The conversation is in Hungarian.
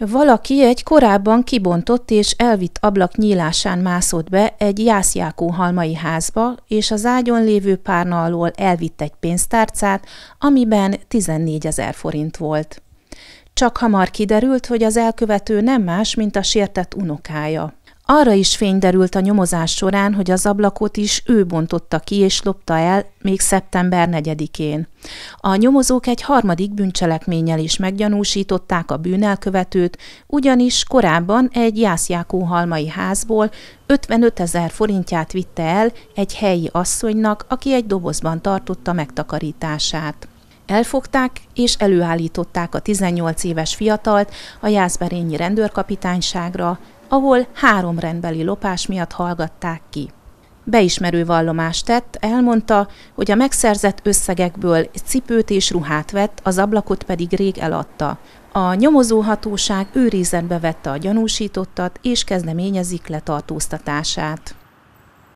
Valaki egy korábban kibontott és elvitt ablak nyílásán mászott be egy jászjákó halmai házba, és az ágyon lévő párna alól elvitt egy pénztárcát, amiben 14 ezer forint volt. Csak hamar kiderült, hogy az elkövető nem más, mint a sértett unokája. Arra is fény derült a nyomozás során, hogy az ablakot is ő bontotta ki és lopta el még szeptember 4-én. A nyomozók egy harmadik bűncselekménnyel is meggyanúsították a bűnelkövetőt, ugyanis korábban egy halmai házból 55 ezer forintját vitte el egy helyi asszonynak, aki egy dobozban tartotta megtakarítását. Elfogták és előállították a 18 éves fiatalt a Jászberényi rendőrkapitányságra, ahol három rendbeli lopás miatt hallgatták ki. Beismerő vallomást tett, elmondta, hogy a megszerzett összegekből cipőt és ruhát vett, az ablakot pedig rég eladta. A nyomozóhatóság őrizetbe vette a gyanúsítottat és kezdeményezik letartóztatását.